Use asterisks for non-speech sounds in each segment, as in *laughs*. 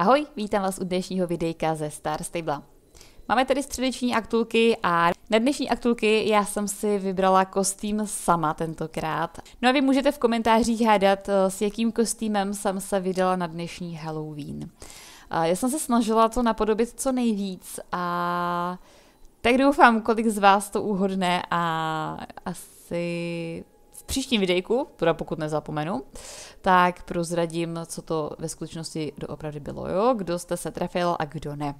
Ahoj, vítám vás u dnešního videjka ze Star Stable. Máme tady středeční aktulky a na dnešní aktulky já jsem si vybrala kostým sama tentokrát. No a vy můžete v komentářích hádat, eh, s jakým kostýmem jsem se vydala na dnešní Halloween. Eh, já jsem se snažila to napodobit co nejvíc a tak doufám, kolik z vás to uhodne a asi v příštím videjku, teda pokud nezapomenu, tak prozradím, co to ve skutečnosti doopravdy bylo, jo? Kdo jste se trefil a kdo ne.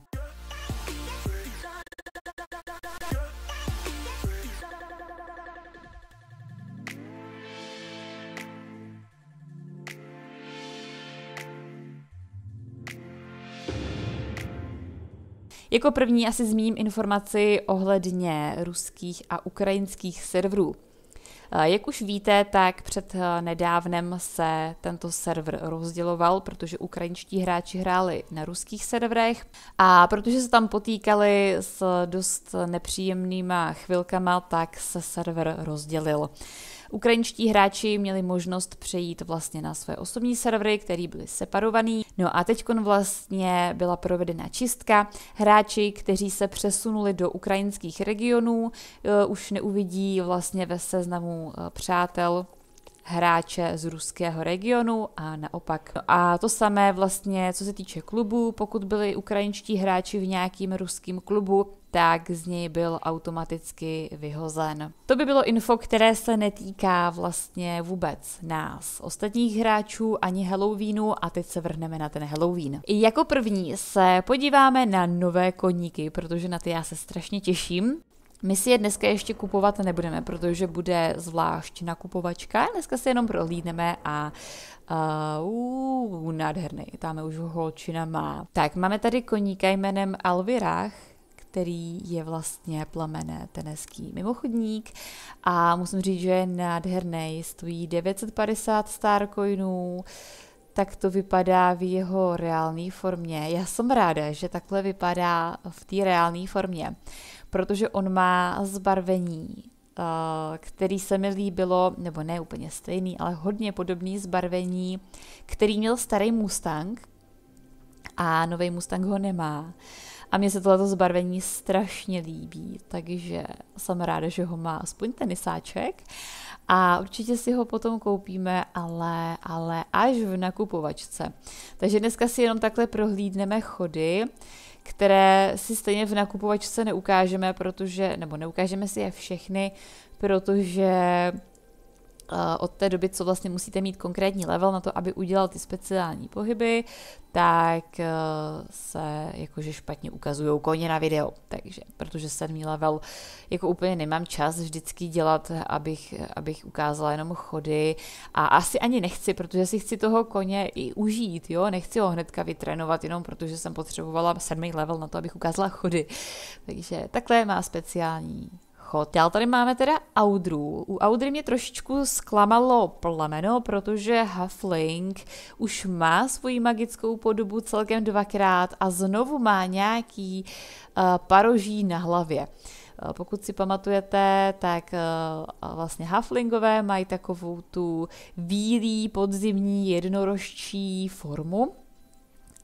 Jako první asi zmíním informaci ohledně ruských a ukrajinských serverů. Jak už víte, tak před eh, nedávnem se tento server rozděloval, protože ukrajinští hráči hráli na ruských serverech a protože se tam potýkali s dost nepříjemnýma chvilkama, tak se server rozdělil. Ukrajinští hráči měli možnost přejít vlastně na své osobní servery, které byly separovaný. No a teď vlastně byla provedena čistka. Hráči, kteří se přesunuli do ukrajinských regionů, eh, už neuvidí vlastně ve seznamu eh, přátel hráče z ruského regionu a naopak. No a to samé vlastně, co se týče klubů, pokud byli ukrajinští hráči v nějakým ruským klubu, tak z něj byl automaticky vyhozen. To by bylo info, které se netýká vlastně vůbec nás, ostatních hráčů, ani Halloweenu a teď se vrhneme na ten Halloween. jako první se podíváme na nové koníky, protože na ty já se strašně těším. My si je dneska ještě kupovat nebudeme, protože bude zvlášť nakupovačka. Dneska se jenom prohlídneme a uh, uh, nádherný, tam už holčina má. Tak, máme tady koníka jménem Alvirach, který je vlastně plamené teneský mimochodník a musím říct, že je nádherný, stojí 950 starcoinů, tak to vypadá v jeho reálné formě. Já jsem ráda, že takhle vypadá v té reálné formě protože on má zbarvení, eh, který se mi líbilo, nebo ne úplně stejný, ale hodně podobný zbarvení, který měl starý Mustang a nový Mustang ho nemá. A mně se tohleto zbarvení strašně líbí, takže jsem ráda, že ho má aspoň tenisáček. A určitě si ho potom koupíme, ale, ale až v nakupovačce. Takže dneska si jenom takhle prohlídneme chody které si stejně v nakupovačce neukážeme, protože, nebo neukážeme si je všechny, protože Eh, od té doby, co vlastně musíte mít konkrétní level na to, aby udělal ty speciální pohyby, tak eh, se jakože špatně ukazují koně na video. Takže, protože sedmý level, jako úplně nemám čas vždycky dělat, abych, abych ukázala jenom chody a asi ani nechci, protože si chci toho koně i užít, jo, nechci ho hnedka vytrénovat jenom protože jsem potřebovala sedmý level na to, abych ukázala chody. Takže takhle má speciální hotel. Tady máme teda Audru. U Audry mě trošičku zklamalo plameno, protože Huffling už má svoji magickou podobu celkem dvakrát a znovu má nějaký eh, paroží na hlavě. Eh, pokud si pamatujete, tak eh, vlastně Hufflingové mají takovou tu bílý podzimní jednorožčí formu,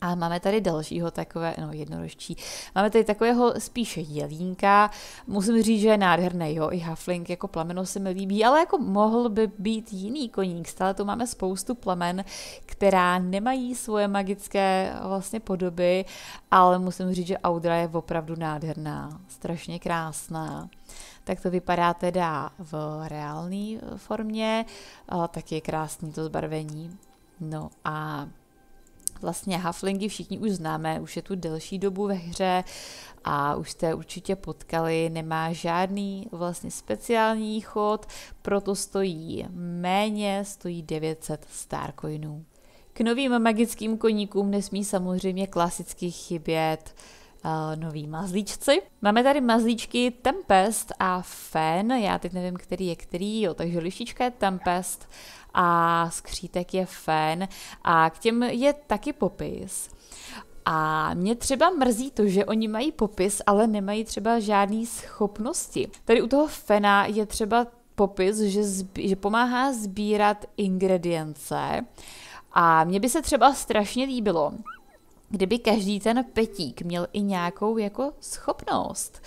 a máme tady dalšího takové, no jednorožčí, máme tady takového spíše jelínka, musím říct, že je nádherný, jo, i hafling jako plameno se mi líbí, ale jako mohl by být jiný koník, stále tu máme spoustu plamen, která nemají svoje magické vlastně podoby, ale musím říct, že Audra je opravdu nádherná, strašně krásná tak to vypadá teda v reálné formě, taky je krásný to zbarvení. No a Vlastně Hufflingy všichni už známe, už je tu delší dobu ve hře a už jste určitě potkali, nemá žádný vlastně speciální chod, proto stojí méně, stojí 900 starcoinů. K novým magickým koníkům nesmí samozřejmě klasicky chybět eh, noví mazlíčci. Máme tady mazlíčky Tempest a Fen, já teď nevím, který je který, jo, takže lišička je Tempest a skřítek je fén a k těm je taky popis. A mě třeba mrzí to, že oni mají popis, ale nemají třeba žádné schopnosti. Tady u toho fena je třeba popis, že, zbí, že pomáhá sbírat ingredience. A mně by se třeba strašně líbilo, kdyby každý ten petík měl i nějakou jako schopnost,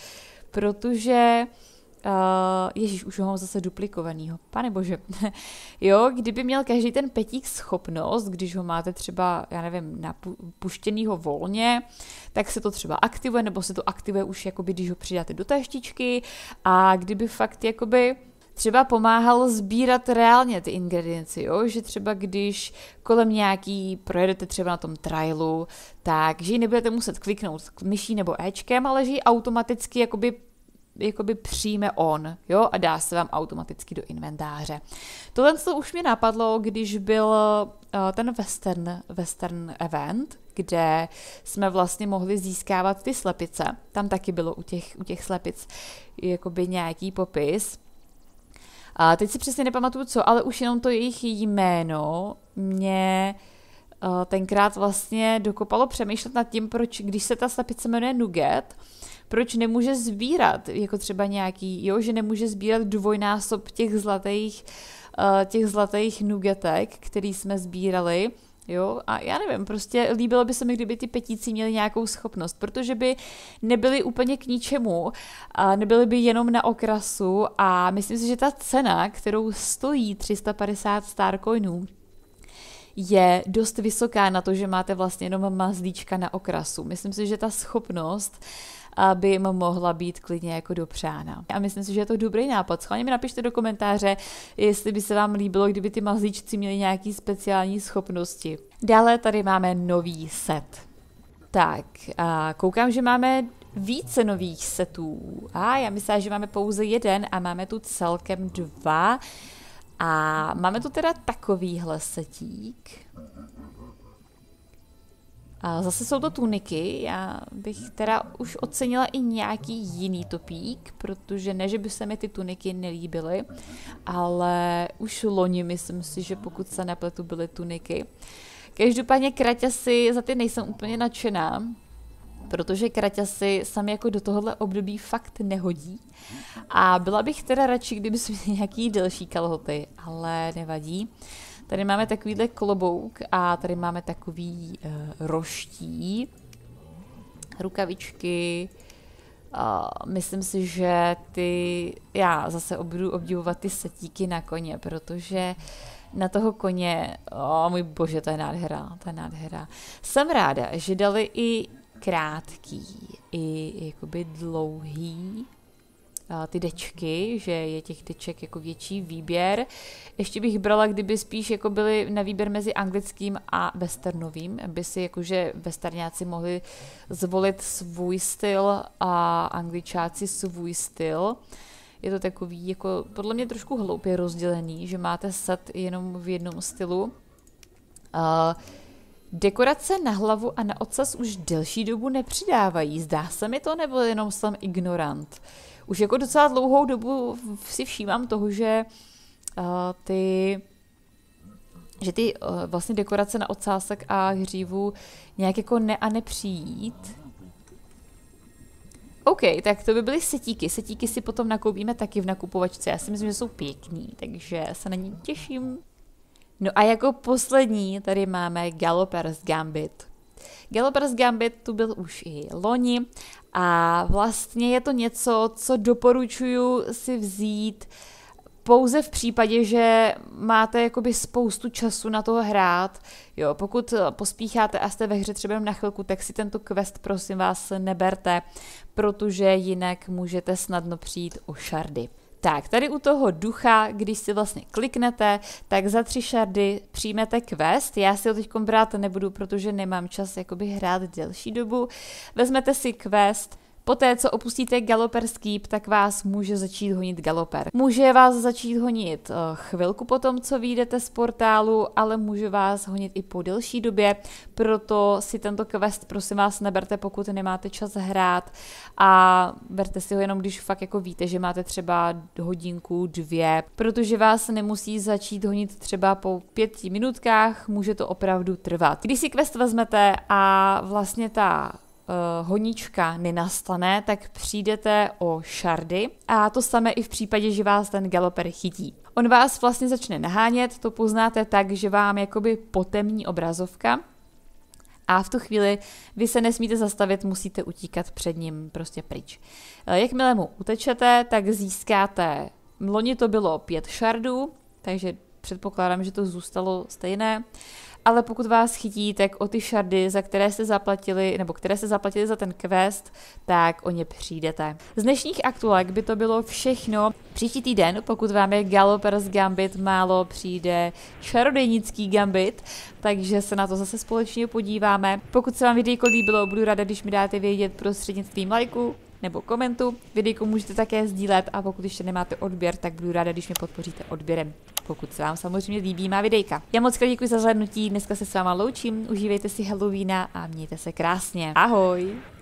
protože Uh, Ježíš, už ho mám zase duplikovanýho. Pane bože. *laughs* jo, kdyby měl každý ten petík schopnost, když ho máte třeba, já nevím, napuštěnýho volně, tak se to třeba aktivuje, nebo se to aktivuje už, jakoby, když ho přidáte do taštičky, A kdyby fakt, jakoby, třeba pomáhal sbírat reálně ty ingredienci, jo? že třeba když kolem nějaký projedete třeba na tom trailu, tak že ji nebudete muset kliknout myší nebo Ečkem, ale že ji automaticky jakoby jakoby přijme on, jo, a dá se vám automaticky do inventáře. Tohle co už mě napadlo, když byl eh, ten western, western event, kde jsme vlastně mohli získávat ty slepice. Tam taky bylo u těch, u těch slepic jakoby nějaký popis. A teď si přesně nepamatuju co, ale už jenom to jejich jméno mě eh, tenkrát vlastně dokopalo přemýšlet nad tím, proč, když se ta slepice jmenuje Nugget, proč nemůže sbírat, jako třeba nějaký, jo, že nemůže sbírat dvojnásob těch zlatých, eh, těch zlatých nugetek, který jsme sbírali, Jo, a já nevím, prostě líbilo by se mi, kdyby ty petíci měly nějakou schopnost, protože by nebyly úplně k ničemu, a nebyly by jenom na okrasu a myslím si, že ta cena, kterou stojí 350 starcoinů, je dost vysoká na to, že máte vlastně jenom mazlíčka na okrasu. Myslím si, že ta schopnost uh, aby jim mohla být klidně jako dopřána. A myslím si, že je to dobrý nápad. Schválně mi napište do komentáře, jestli by se vám líbilo, kdyby ty mazlíčci měli nějaké speciální schopnosti. Dále tady máme nový set. Tak, a koukám, že máme více nových setů. A já myslím, že máme pouze jeden a máme tu celkem dva. A máme tu teda takovýhle setík. A zase jsou to tuniky, já bych teda už ocenila i nějaký jiný topík, protože ne, že by se mi ty tuniky nelíbily, ale už loni myslím si, že pokud se nepletu byly tuniky. Každopádně kraťasy, za ty nejsem úplně nadšená, protože kraťasy sami jako do tohohle období fakt nehodí. A byla bych teda radši, kdyby jsme měli nějaký delší kalhoty, ale nevadí. Uh, Tady máme takovýhle klobouk a tady máme takový uh, roští, rukavičky. Uh, myslím si, že ty, já zase budu obdivovat ty setíky na koně, protože na toho koně, o oh, můj bože, to je nádhera, to je nádhera. Jsem ráda, že dali i krátký, i jakoby dlouhý ty dečky, že je těch deček jako větší výběr. Ještě bych brala, kdyby spíš jako byly na výběr mezi anglickým a westernovým, aby si jakože westernáci mohli zvolit svůj styl a angličáci svůj styl. Je to takový jako podle mě trošku hloupě rozdělený, že máte set jenom v jednom stylu. Uh, Dekorace na hlavu a na ocas už delší dobu nepřidávají. Zdá se mi to, nebo jenom jsem ignorant? Už jako docela dlouhou dobu si všímám toho, že uh, ty že ty uh, vlastně dekorace na ocásek a hřívu nějak jako ne a nepřijít. OK, tak to by byly setíky. Setíky si potom nakoupíme taky v nakupovačce. Já si myslím, že jsou pěkný, takže se na ní těším. No a jako poslední tady máme Galloper's Gambit. Galloper's Gambit tu byl už i loni a vlastně je to něco, co doporučuju si vzít pouze v případě, že máte jakoby spoustu času na to hrát. Jo, pokud pospícháte a jste ve hře třeba na chvilku, tak si tento quest prosím vás neberte, protože jinak můžete snadno přijít o šardy. Tak, tady u toho ducha, když si vlastně kliknete, tak za tři šardy přijmete quest. Já si ho teď brát nebudu, protože nemám čas jakoby hrát delší dobu. Vezmete si quest Poté, co opustíte galoperský pták, tak vás může začít honit galoper. Může vás začít honit eh, chvilku potom, co vyjdete z portálu, ale může vás honit i po delší době, proto si tento quest prosím vás neberte, pokud nemáte čas hrát a berte si ho jenom, když fakt jako víte, že máte třeba hodinku, dvě, protože vás nemusí začít honit třeba po pěti minutkách, může to opravdu trvat. Když si quest vezmete a vlastně ta Eh, honíčka nenastane, tak přijdete o šardy a to samé i v případě, že vás ten galoper chytí. On vás vlastně začne nahánět, to poznáte tak, že vám jakoby potemní obrazovka a v tu chvíli vy se nesmíte zastavit, musíte utíkat před ním prostě pryč. Eh, jakmile mu utečete, tak získáte, loni to bylo pět šardů, takže předpokládám, že to zůstalo stejné. Uh, ale pokud vás chytí, tak o ty šardy, za které jste zaplatili, nebo které jste zaplatili za ten quest, tak o ně přijdete. Z dnešních aktuálek by to bylo všechno. Příští týden, pokud vám je Galopers Gambit málo, přijde čarodejnický Gambit, takže se na to zase společně podíváme. Pokud se vám videjko líbilo, budu ráda, když mi dáte vědět prostřednictvím lajku, nebo komentu. Videjko můžete také sdílet a pokud ještě nemáte odběr, tak budu ráda, když mě podpoříte odběrem pokud se vám samozřejmě líbí má videjka. Já moc krát děkuji za zhlédnutí, dneska se s váma loučím, užívejte si Halloweena a mějte se krásně. Ahoj!